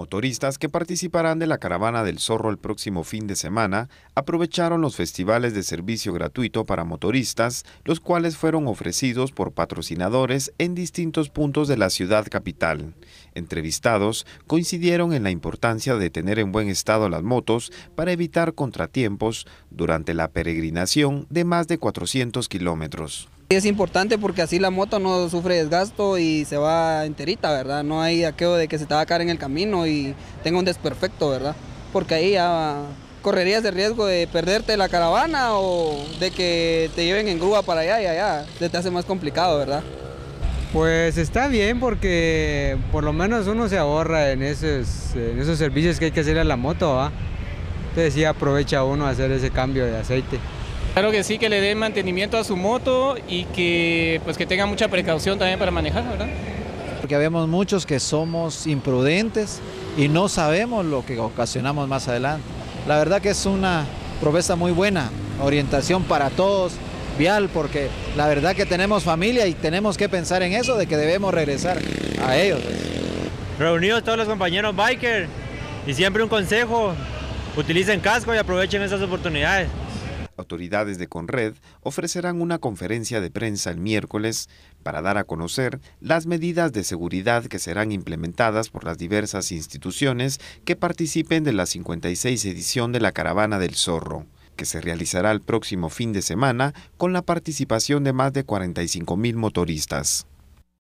Motoristas que participarán de la Caravana del Zorro el próximo fin de semana aprovecharon los festivales de servicio gratuito para motoristas, los cuales fueron ofrecidos por patrocinadores en distintos puntos de la ciudad capital. Entrevistados coincidieron en la importancia de tener en buen estado las motos para evitar contratiempos durante la peregrinación de más de 400 kilómetros. Es importante porque así la moto no sufre desgasto y se va enterita, ¿verdad? No hay aquello de que se te va a caer en el camino y tenga un desperfecto, ¿verdad? Porque ahí ya correrías el riesgo de perderte la caravana o de que te lleven en grúa para allá y allá. Se te hace más complicado, ¿verdad? Pues está bien porque por lo menos uno se ahorra en esos, en esos servicios que hay que hacer a la moto, ¿va? Entonces sí aprovecha uno a hacer ese cambio de aceite. Claro que sí, que le den mantenimiento a su moto y que pues que tenga mucha precaución también para manejar, ¿verdad? Porque vemos muchos que somos imprudentes y no sabemos lo que ocasionamos más adelante. La verdad que es una propuesta muy buena, orientación para todos, vial, porque la verdad que tenemos familia y tenemos que pensar en eso, de que debemos regresar a ellos. Reunidos todos los compañeros biker y siempre un consejo, utilicen casco y aprovechen esas oportunidades autoridades de Conred ofrecerán una conferencia de prensa el miércoles para dar a conocer las medidas de seguridad que serán implementadas por las diversas instituciones que participen de la 56 edición de la Caravana del Zorro que se realizará el próximo fin de semana con la participación de más de 45 mil motoristas.